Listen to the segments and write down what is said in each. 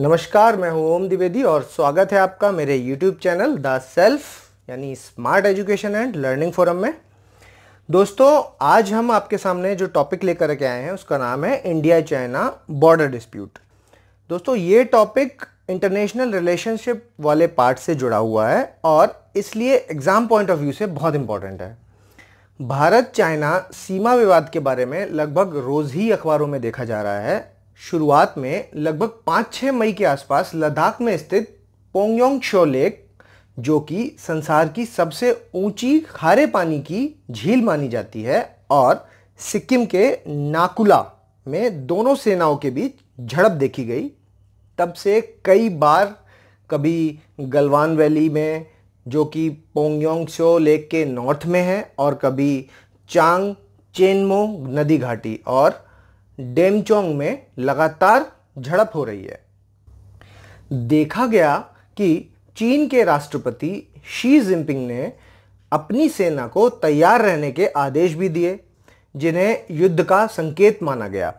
नमस्कार मैं हूं ओम द्विवेदी और स्वागत है आपका मेरे यूट्यूब चैनल द सेल्फ यानी smart education and learning forum में दोस्तों आज हम आपके सामने जो टॉपिक लेकर के आए हैं उसका नाम है इंडिया चाइना बॉर्डर डिस्प्यूट दोस्तों ये टॉपिक इंटरनेशनल रिलेशनशिप वाले पार्ट से जुड़ा हुआ है और इसलिए एग्ज़ाम पॉइंट ऑफ व्यू से बहुत इंपॉर्टेंट है भारत चाइना सीमा विवाद के बारे में लगभग रोज़ ही अखबारों में देखा जा रहा है शुरुआत में लगभग पाँच छः मई के आसपास लद्दाख में स्थित पोंगयोंग शो लेक जो कि संसार की सबसे ऊंची खारे पानी की झील मानी जाती है और सिक्किम के नाकुला में दोनों सेनाओं के बीच झड़प देखी गई तब से कई बार कभी गलवान वैली में जो कि पोंगयोंग शो लेक के नॉर्थ में है और कभी चांग चेनमो नदी घाटी और डेमचोंग में लगातार झड़प हो रही है देखा गया कि चीन के राष्ट्रपति शी जिनपिंग ने अपनी सेना को तैयार रहने के आदेश भी दिए जिन्हें युद्ध का संकेत माना गया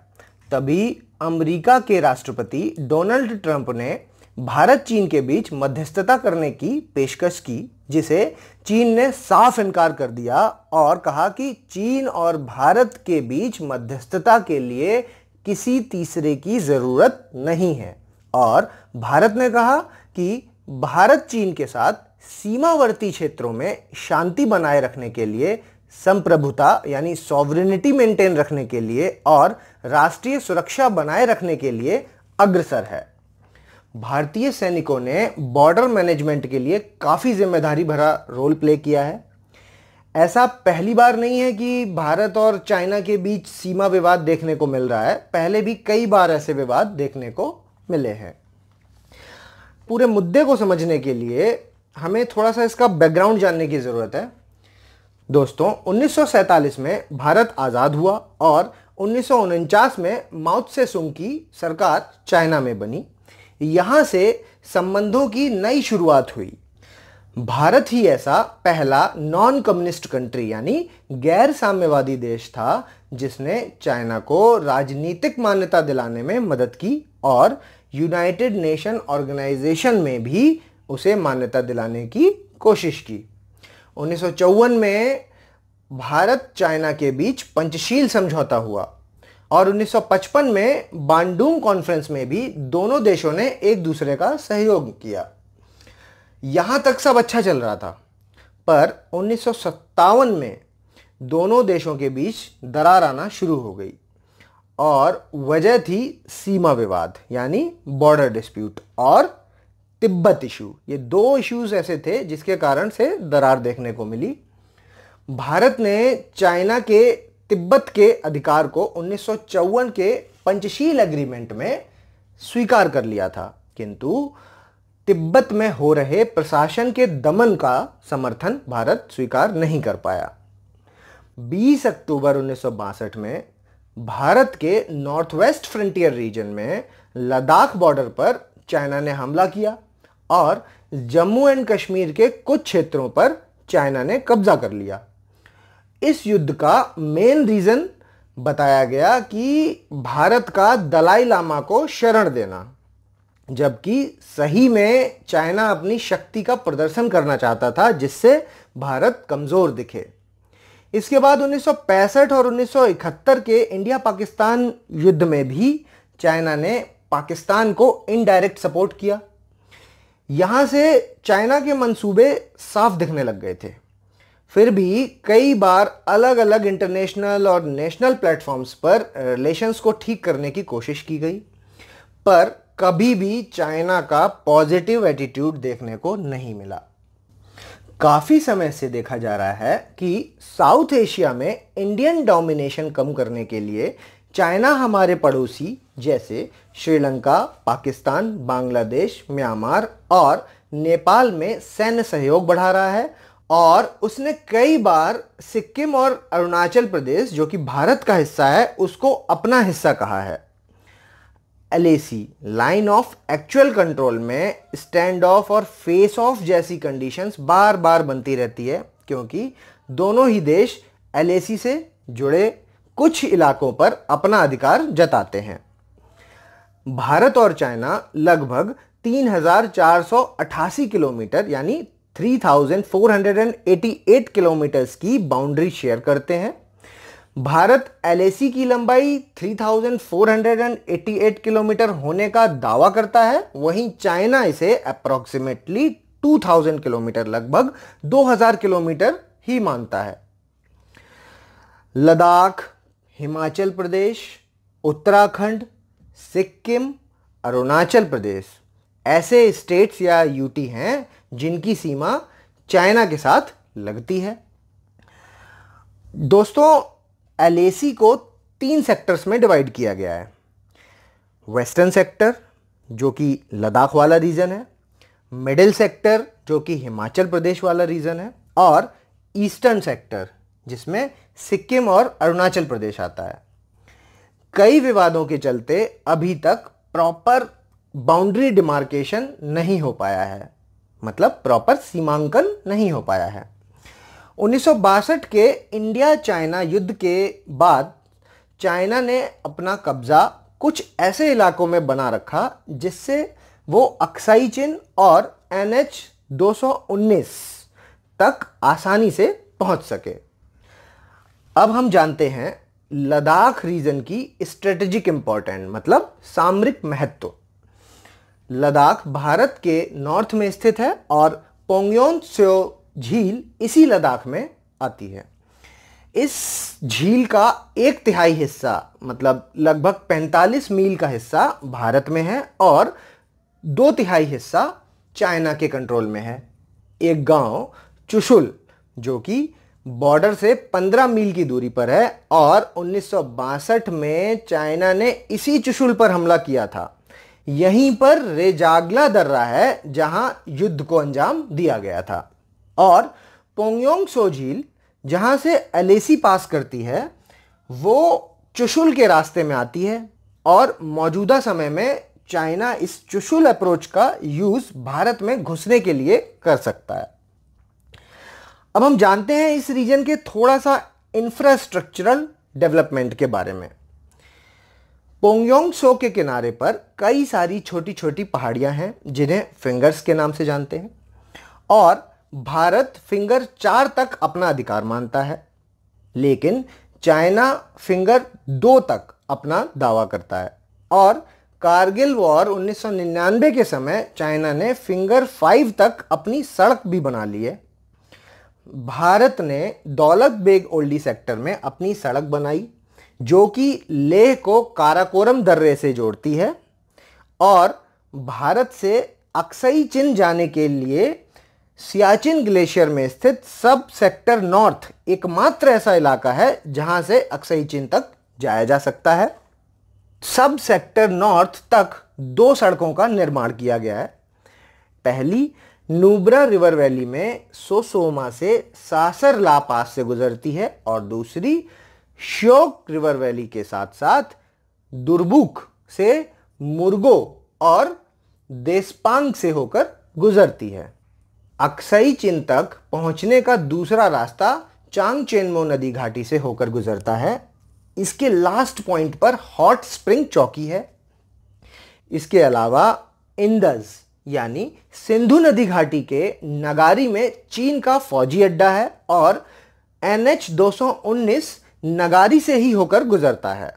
तभी अमेरिका के राष्ट्रपति डोनाल्ड ट्रंप ने भारत चीन के बीच मध्यस्थता करने की पेशकश की जिसे चीन ने साफ इनकार कर दिया और कहा कि चीन और भारत के बीच मध्यस्थता के लिए किसी तीसरे की ज़रूरत नहीं है और भारत ने कहा कि भारत चीन के साथ सीमावर्ती क्षेत्रों में शांति बनाए रखने के लिए संप्रभुता यानी सॉवरिनिटी मेंटेन रखने के लिए और राष्ट्रीय सुरक्षा बनाए रखने के लिए अग्रसर है भारतीय सैनिकों ने बॉर्डर मैनेजमेंट के लिए काफ़ी जिम्मेदारी भरा रोल प्ले किया है ऐसा पहली बार नहीं है कि भारत और चाइना के बीच सीमा विवाद देखने को मिल रहा है पहले भी कई बार ऐसे विवाद देखने को मिले हैं पूरे मुद्दे को समझने के लिए हमें थोड़ा सा इसका बैकग्राउंड जानने की ज़रूरत है दोस्तों 1947 में भारत आज़ाद हुआ और उन्नीस में माउथ से सुंग की सरकार चाइना में बनी यहाँ से संबंधों की नई शुरुआत हुई भारत ही ऐसा पहला नॉन कम्युनिस्ट कंट्री यानी गैर साम्यवादी देश था जिसने चाइना को राजनीतिक मान्यता दिलाने में मदद की और यूनाइटेड नेशन ऑर्गेनाइजेशन में भी उसे मान्यता दिलाने की कोशिश की उन्नीस में भारत चाइना के बीच पंचशील समझौता हुआ और 1955 में बांडूंग कॉन्फ्रेंस में भी दोनों देशों ने एक दूसरे का सहयोग किया यहाँ तक सब अच्छा चल रहा था पर उन्नीस में दोनों देशों के बीच दरार आना शुरू हो गई और वजह थी सीमा विवाद यानी बॉर्डर डिस्प्यूट और तिब्बत इशू ये दो इश्यूज ऐसे थे जिसके कारण से दरार देखने को मिली भारत ने चाइना के तिब्बत के अधिकार को उन्नीस के पंचशील एग्रीमेंट में स्वीकार कर लिया था किंतु तिब्बत में हो रहे प्रशासन के दमन का समर्थन भारत स्वीकार नहीं कर पाया 20 अक्टूबर उन्नीस में भारत के नॉर्थ वेस्ट फ्रंटियर रीजन में लद्दाख बॉर्डर पर चाइना ने हमला किया और जम्मू एंड कश्मीर के कुछ क्षेत्रों पर चाइना ने कब्जा कर लिया इस युद्ध का मेन रीज़न बताया गया कि भारत का दलाई लामा को शरण देना जबकि सही में चाइना अपनी शक्ति का प्रदर्शन करना चाहता था जिससे भारत कमज़ोर दिखे इसके बाद 1965 और 1971 के इंडिया पाकिस्तान युद्ध में भी चाइना ने पाकिस्तान को इनडायरेक्ट सपोर्ट किया यहाँ से चाइना के मंसूबे साफ दिखने लग गए थे फिर भी कई बार अलग अलग इंटरनेशनल और नेशनल प्लेटफॉर्म्स पर रिलेशंस को ठीक करने की कोशिश की गई पर कभी भी चाइना का पॉजिटिव एटीट्यूड देखने को नहीं मिला काफ़ी समय से देखा जा रहा है कि साउथ एशिया में इंडियन डोमिनेशन कम करने के लिए चाइना हमारे पड़ोसी जैसे श्रीलंका पाकिस्तान बांग्लादेश म्यांमार और नेपाल में सैन्य सहयोग बढ़ा रहा है और उसने कई बार सिक्किम और अरुणाचल प्रदेश जो कि भारत का हिस्सा है उसको अपना हिस्सा कहा है L line of actual control में स्टैंड ऑफ और फेस ऑफ जैसी कंडीशंस बार बार बनती रहती है क्योंकि दोनों ही देश एल से जुड़े कुछ इलाकों पर अपना अधिकार जताते हैं भारत और चाइना लगभग 3488 किलोमीटर यानी 3,488 किलोमीटर की बाउंड्री शेयर करते हैं भारत एलएसी की लंबाई 3,488 किलोमीटर होने का दावा करता है वहीं चाइना इसे अप्रोक्सीमेटली 2,000 किलोमीटर लगभग 2,000 किलोमीटर ही मानता है लद्दाख हिमाचल प्रदेश उत्तराखंड सिक्किम अरुणाचल प्रदेश ऐसे स्टेट्स या यूटी हैं जिनकी सीमा चाइना के साथ लगती है दोस्तों एल को तीन सेक्टर्स में डिवाइड किया गया है वेस्टर्न सेक्टर जो कि लद्दाख वाला रीजन है मिडिल सेक्टर जो कि हिमाचल प्रदेश वाला रीजन है और ईस्टर्न सेक्टर जिसमें सिक्किम और अरुणाचल प्रदेश आता है कई विवादों के चलते अभी तक प्रॉपर बाउंड्री डिमार्केशन नहीं हो पाया है मतलब प्रॉपर सीमांकन नहीं हो पाया है उन्नीस के इंडिया चाइना युद्ध के बाद चाइना ने अपना कब्जा कुछ ऐसे इलाकों में बना रखा जिससे वो अक्साई चिन और एन एच तक आसानी से पहुंच सके अब हम जानते हैं लद्दाख रीजन की स्ट्रेटेजिक इंपॉर्टेंट मतलब सामरिक महत्व लद्दाख भारत के नॉर्थ में स्थित है और पोंगयोन सो झील इसी लद्दाख में आती है इस झील का एक तिहाई हिस्सा मतलब लगभग 45 मील का हिस्सा भारत में है और दो तिहाई हिस्सा चाइना के कंट्रोल में है एक गांव चुशुल जो कि बॉर्डर से 15 मील की दूरी पर है और उन्नीस में चाइना ने इसी चुशुल पर हमला किया था यहीं पर रेजागला दर्रा है जहां युद्ध को अंजाम दिया गया था और पोंगयोंग सो झील जहां से अलेसी पास करती है वो चुशुल के रास्ते में आती है और मौजूदा समय में चाइना इस चुशुल अप्रोच का यूज़ भारत में घुसने के लिए कर सकता है अब हम जानते हैं इस रीजन के थोड़ा सा इंफ्रास्ट्रक्चरल डेवलपमेंट के बारे में पोंगयोंग सो के किनारे पर कई सारी छोटी छोटी पहाड़ियां हैं जिन्हें फिंगर्स के नाम से जानते हैं और भारत फिंगर चार तक अपना अधिकार मानता है लेकिन चाइना फिंगर दो तक अपना दावा करता है और कारगिल वॉर 1999 के समय चाइना ने फिंगर फाइव तक अपनी सड़क भी बना ली है भारत ने दौलत बेग ओल्डी सेक्टर में अपनी सड़क बनाई जो कि लेह को काराकोरम दर्रे से जोड़ती है और भारत से अक्सई चिन जाने के लिए सियाचिन ग्लेशियर में स्थित सब सेक्टर नॉर्थ एकमात्र ऐसा इलाका है जहां से अक्सई चिन तक जाया जा सकता है सब सेक्टर नॉर्थ तक दो सड़कों का निर्माण किया गया है पहली नूबरा रिवर वैली में सोसोमा से ला पास से गुजरती है और दूसरी श्योक रिवर वैली के साथ साथ दुर्बुक से मुर्गो और देसपांग से होकर गुजरती है अक्सई चिन तक पहुंचने का दूसरा रास्ता चांग चेनमो नदी घाटी से होकर गुजरता है इसके लास्ट पॉइंट पर हॉट स्प्रिंग चौकी है इसके अलावा इंदस यानी सिंधु नदी घाटी के नगारी में चीन का फौजी अड्डा है और एन एच नगारी से ही होकर गुजरता है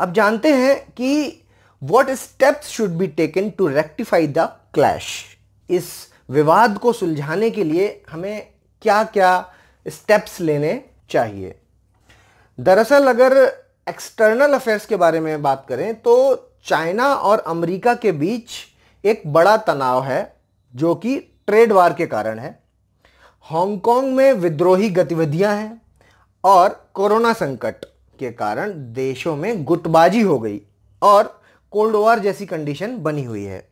अब जानते हैं कि what steps should be taken to rectify the clash इस विवाद को सुलझाने के लिए हमें क्या क्या स्टेप्स लेने चाहिए दरअसल अगर एक्सटर्नल अफेयर्स के बारे में बात करें तो चाइना और अमेरिका के बीच एक बड़ा तनाव है जो कि ट्रेड वार के कारण है हांगकांग में विद्रोही गतिविधियां हैं और कोरोना संकट के कारण देशों में गुटबाजी हो गई और कोल्ड वॉर जैसी कंडीशन बनी हुई है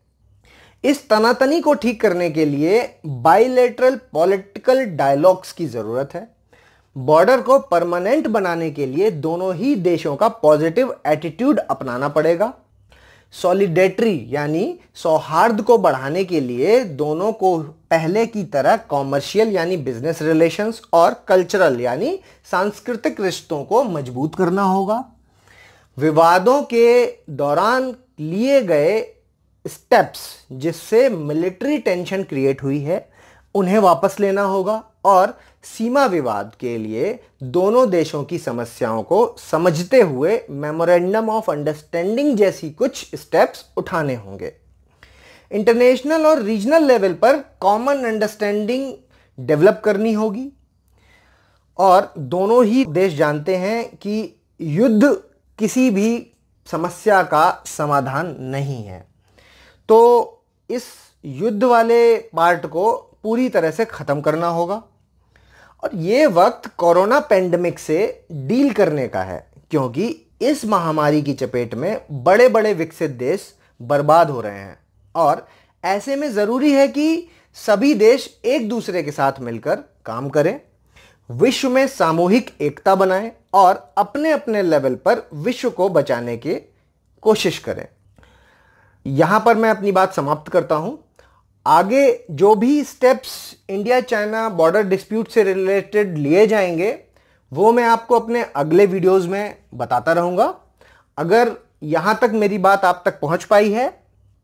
इस तनातनी को ठीक करने के लिए बाइलेटरल पॉलिटिकल डायलॉग्स की ज़रूरत है बॉर्डर को परमानेंट बनाने के लिए दोनों ही देशों का पॉजिटिव एटीट्यूड अपनाना पड़ेगा सॉलिडेटरी यानी सौहार्द को बढ़ाने के लिए दोनों को पहले की तरह कॉमर्शियल यानी बिजनेस रिलेशंस और कल्चरल यानी सांस्कृतिक रिश्तों को मजबूत करना होगा विवादों के दौरान लिए गए स्टेप्स जिससे मिलिट्री टेंशन क्रिएट हुई है उन्हें वापस लेना होगा और सीमा विवाद के लिए दोनों देशों की समस्याओं को समझते हुए मेमोरेंडम ऑफ अंडरस्टैंडिंग जैसी कुछ स्टेप्स उठाने होंगे इंटरनेशनल और रीजनल लेवल पर कॉमन अंडरस्टैंडिंग डेवलप करनी होगी और दोनों ही देश जानते हैं कि युद्ध किसी भी समस्या का समाधान नहीं है तो इस युद्ध वाले पार्ट को पूरी तरह से ख़त्म करना होगा और ये वक्त कोरोना पेंडेमिक से डील करने का है क्योंकि इस महामारी की चपेट में बड़े बड़े विकसित देश बर्बाद हो रहे हैं और ऐसे में ज़रूरी है कि सभी देश एक दूसरे के साथ मिलकर काम करें विश्व में सामूहिक एकता बनाएं और अपने अपने लेवल पर विश्व को बचाने की कोशिश करें यहां पर मैं अपनी बात समाप्त करता हूँ आगे जो भी steps India China border dispute से रिलेटेड लिए जाएंगे वो मैं आपको अपने अगले वीडियोस में बताता रहूँगा अगर यहाँ तक मेरी बात आप तक पहुँच पाई है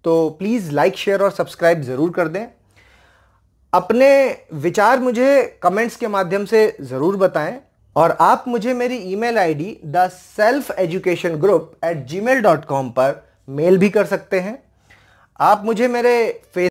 तो प्लीज़ लाइक शेयर और सब्सक्राइब ज़रूर कर दें अपने विचार मुझे कमेंट्स के माध्यम से ज़रूर बताएं और आप मुझे मेरी email ID the self education group at G पर मेल भी कर सकते हैं आप मुझे मेरे फेस